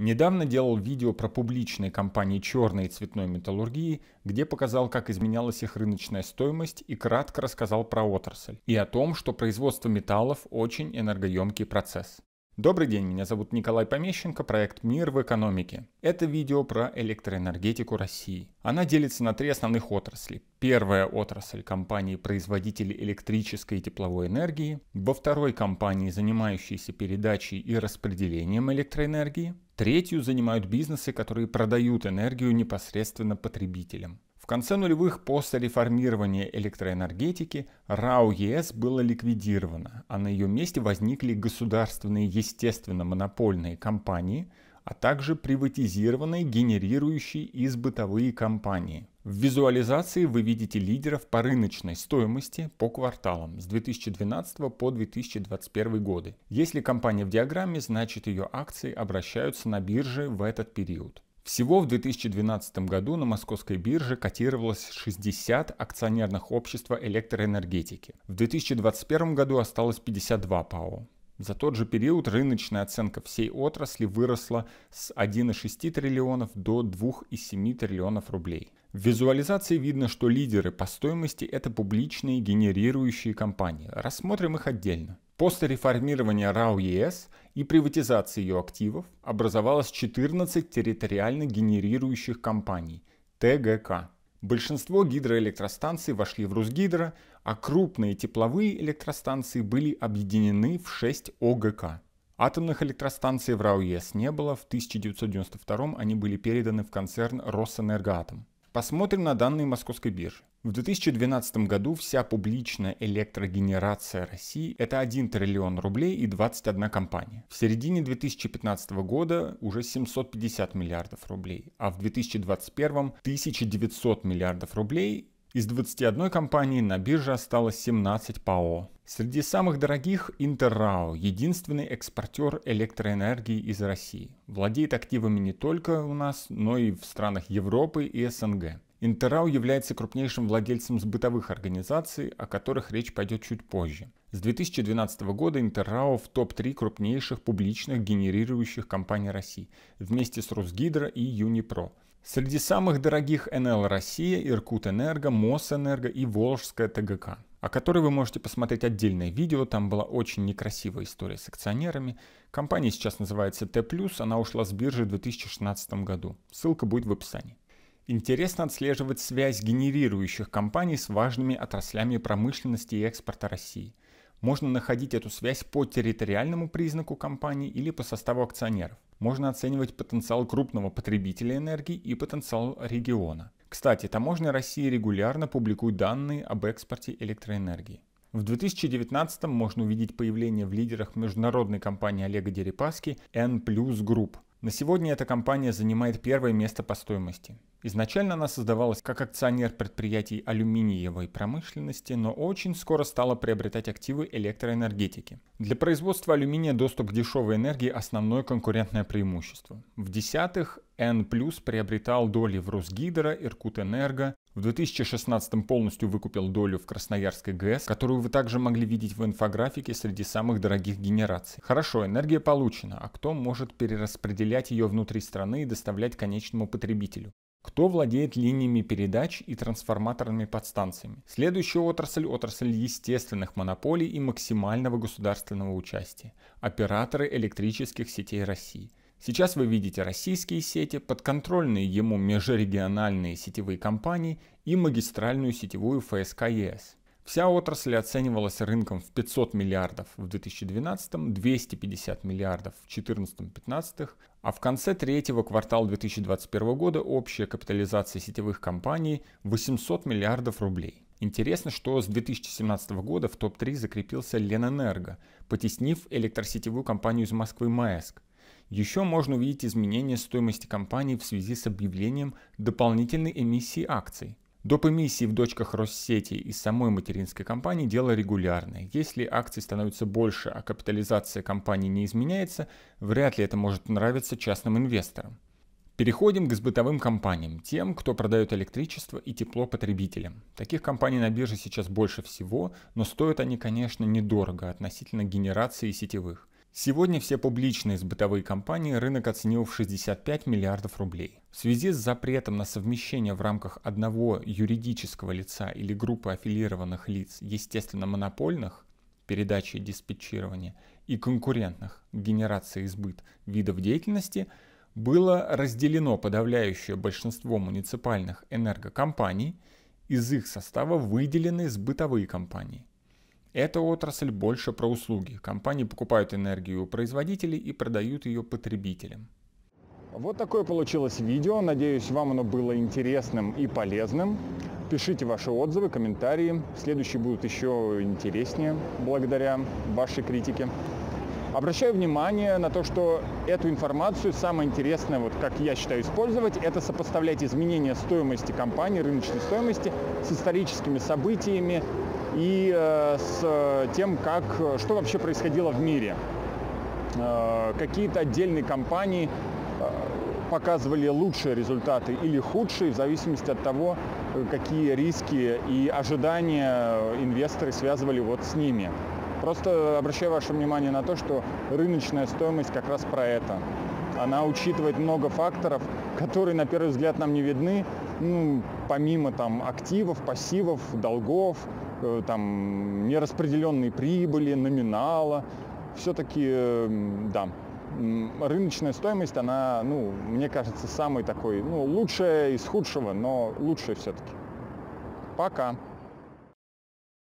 Недавно делал видео про публичные компании черной и цветной металлургии, где показал, как изменялась их рыночная стоимость и кратко рассказал про отрасль и о том, что производство металлов очень энергоемкий процесс. Добрый день, меня зовут Николай Помещенко, проект «Мир в экономике». Это видео про электроэнергетику России. Она делится на три основных отрасли. Первая отрасль – компании производители электрической и тепловой энергии. Во второй – компании, занимающиеся передачей и распределением электроэнергии. Третью занимают бизнесы, которые продают энергию непосредственно потребителям конце нулевых после реформирования электроэнергетики РАО ЕС было ликвидировано, а на ее месте возникли государственные естественно-монопольные компании, а также приватизированные генерирующие и бытовые компании. В визуализации вы видите лидеров по рыночной стоимости по кварталам с 2012 по 2021 годы. Если компания в диаграмме, значит ее акции обращаются на бирже в этот период. Всего в 2012 году на московской бирже котировалось 60 акционерных общества электроэнергетики. В 2021 году осталось 52 ПАО. За тот же период рыночная оценка всей отрасли выросла с 1,6 триллионов до 2,7 триллионов рублей. В визуализации видно, что лидеры по стоимости это публичные генерирующие компании. Рассмотрим их отдельно. После реформирования РАО ЕС и приватизации ее активов образовалось 14 территориально генерирующих компаний – ТГК. Большинство гидроэлектростанций вошли в Русгидро, а крупные тепловые электростанции были объединены в 6 ОГК. Атомных электростанций в РАО ЕС не было, в 1992 они были переданы в концерн Росэнергоатом. Посмотрим на данные Московской биржи. В 2012 году вся публичная электрогенерация России – это 1 триллион рублей и 21 компания. В середине 2015 года уже 750 миллиардов рублей, а в 2021 – 1900 миллиардов рублей из 21 компании на бирже осталось 17 ПАО. Среди самых дорогих – Интеррао, единственный экспортер электроэнергии из России. Владеет активами не только у нас, но и в странах Европы и СНГ. Интеррау является крупнейшим владельцем сбытовых организаций, о которых речь пойдет чуть позже. С 2012 года Интеррау в топ-3 крупнейших публичных генерирующих компаний России вместе с Русгидро и Юнипро – Среди самых дорогих НЛ Россия, Иркутэнерго, Мосэнерго и Волжская ТГК, о которой вы можете посмотреть отдельное видео, там была очень некрасивая история с акционерами. Компания сейчас называется Т+, она ушла с биржи в 2016 году. Ссылка будет в описании. Интересно отслеживать связь генерирующих компаний с важными отраслями промышленности и экспорта России. Можно находить эту связь по территориальному признаку компании или по составу акционеров можно оценивать потенциал крупного потребителя энергии и потенциал региона. Кстати, таможня России регулярно публикует данные об экспорте электроэнергии. В 2019 можно увидеть появление в лидерах международной компании Олега Дерипаски N Plus Group – на сегодня эта компания занимает первое место по стоимости. Изначально она создавалась как акционер предприятий алюминиевой промышленности, но очень скоро стала приобретать активы электроэнергетики. Для производства алюминия доступ к дешевой энергии – основное конкурентное преимущество. В десятых N+, приобретал доли в Росгидро, Иркутэнерго, в 2016 полностью выкупил долю в Красноярской ГЭС, которую вы также могли видеть в инфографике среди самых дорогих генераций. Хорошо, энергия получена, а кто может перераспределять ее внутри страны и доставлять конечному потребителю? Кто владеет линиями передач и трансформаторными подстанциями? Следующая отрасль – отрасль естественных монополий и максимального государственного участия – операторы электрических сетей России – Сейчас вы видите российские сети, подконтрольные ему межрегиональные сетевые компании и магистральную сетевую ФСКЕС. Вся отрасль оценивалась рынком в 500 миллиардов в 2012, 250 миллиардов в 2014-2015, а в конце третьего квартала 2021 года общая капитализация сетевых компаний 800 миллиардов рублей. Интересно, что с 2017 года в топ-3 закрепился Ленэнерго, потеснив электросетевую компанию из Москвы «Маэск», еще можно увидеть изменение стоимости компании в связи с объявлением дополнительной эмиссии акций. Доп. эмиссии в дочках Россети и самой материнской компании дело регулярное. Если акций становится больше, а капитализация компании не изменяется, вряд ли это может нравиться частным инвесторам. Переходим к сбытовым компаниям, тем, кто продает электричество и тепло потребителям. Таких компаний на бирже сейчас больше всего, но стоят они, конечно, недорого относительно генерации сетевых. Сегодня все публичные сбытовые компании рынок оценил в 65 миллиардов рублей. В связи с запретом на совмещение в рамках одного юридического лица или группы аффилированных лиц, естественно, монопольных, передачи и диспетчирования, и конкурентных, генерации сбыт видов деятельности, было разделено подавляющее большинство муниципальных энергокомпаний, из их состава выделены сбытовые компании. Эта отрасль больше про услуги. Компании покупают энергию у производителей и продают ее потребителям. Вот такое получилось видео. Надеюсь, вам оно было интересным и полезным. Пишите ваши отзывы, комментарии. Следующие будут еще интереснее благодаря вашей критике. Обращаю внимание на то, что эту информацию самое интересное, вот как я считаю, использовать, это сопоставлять изменения стоимости компании, рыночной стоимости с историческими событиями, и э, с э, тем, как, что вообще происходило в мире. Э, какие-то отдельные компании показывали лучшие результаты или худшие в зависимости от того, какие риски и ожидания инвесторы связывали вот с ними. Просто обращаю ваше внимание на то, что рыночная стоимость как раз про это. Она учитывает много факторов, которые на первый взгляд нам не видны, ну, помимо там активов, пассивов, долгов, Э, там, нераспределенной прибыли, номинала. Все-таки, э, да, рыночная стоимость, она, ну, мне кажется, самый такой, ну, лучшая из худшего, но лучшая все-таки. Пока.